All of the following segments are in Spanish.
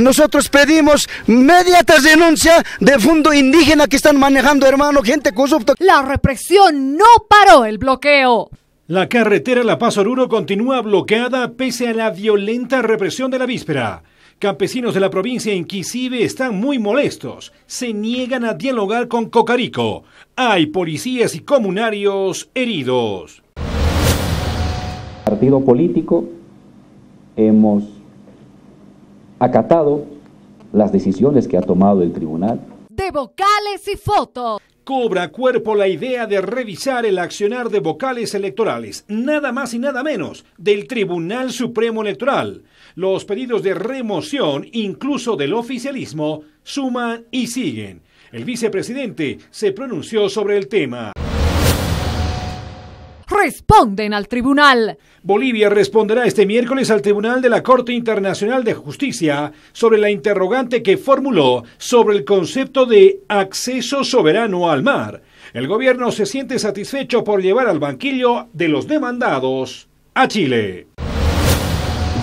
nosotros pedimos mediata denuncia de fondo indígena que están manejando, hermano, gente corrupta. La represión no paró el bloqueo. La carretera La Paz Oruro continúa bloqueada pese a la violenta represión de la víspera. Campesinos de la provincia inquisibe están muy molestos. Se niegan a dialogar con Cocarico. Hay policías y comunarios heridos. Partido político, hemos acatado las decisiones que ha tomado el tribunal. De vocales y fotos. Cobra cuerpo la idea de revisar el accionar de vocales electorales, nada más y nada menos, del Tribunal Supremo Electoral. Los pedidos de remoción, incluso del oficialismo, suman y siguen. El vicepresidente se pronunció sobre el tema responden al tribunal. Bolivia responderá este miércoles al Tribunal de la Corte Internacional de Justicia sobre la interrogante que formuló sobre el concepto de acceso soberano al mar. El gobierno se siente satisfecho por llevar al banquillo de los demandados a Chile.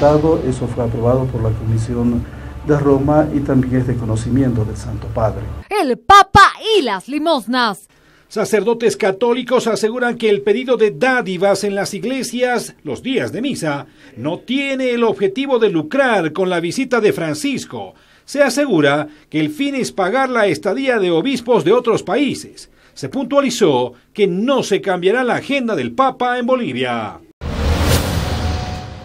Dado eso fue aprobado por la Comisión de Roma y también es de conocimiento del Santo Padre. El Papa y las limosnas. Sacerdotes católicos aseguran que el pedido de dádivas en las iglesias los días de misa no tiene el objetivo de lucrar con la visita de Francisco. Se asegura que el fin es pagar la estadía de obispos de otros países. Se puntualizó que no se cambiará la agenda del Papa en Bolivia.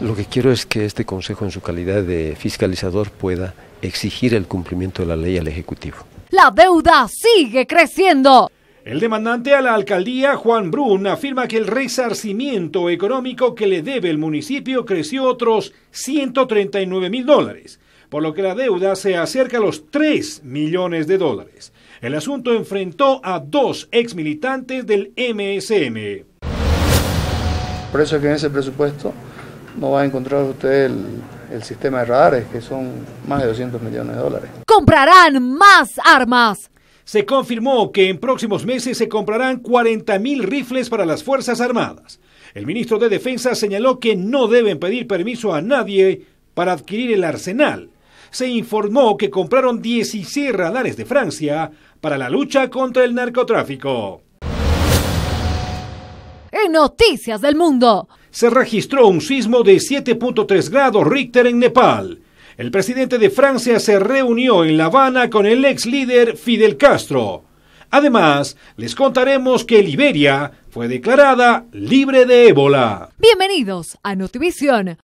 Lo que quiero es que este Consejo en su calidad de fiscalizador pueda exigir el cumplimiento de la ley al Ejecutivo. La deuda sigue creciendo. El demandante a la alcaldía, Juan Brun, afirma que el resarcimiento económico que le debe el municipio creció otros 139 mil dólares, por lo que la deuda se acerca a los 3 millones de dólares. El asunto enfrentó a dos ex militantes del MSM. Por eso es que en ese presupuesto no va a encontrar usted el, el sistema de radares, que son más de 200 millones de dólares. Comprarán más armas se confirmó que en próximos meses se comprarán 40.000 rifles para las Fuerzas Armadas. El ministro de Defensa señaló que no deben pedir permiso a nadie para adquirir el arsenal. Se informó que compraron 16 radares de Francia para la lucha contra el narcotráfico. En noticias del mundo. Se registró un sismo de 7.3 grados Richter en Nepal el presidente de Francia se reunió en La Habana con el ex líder Fidel Castro. Además, les contaremos que Liberia fue declarada libre de ébola. Bienvenidos a Notivisión,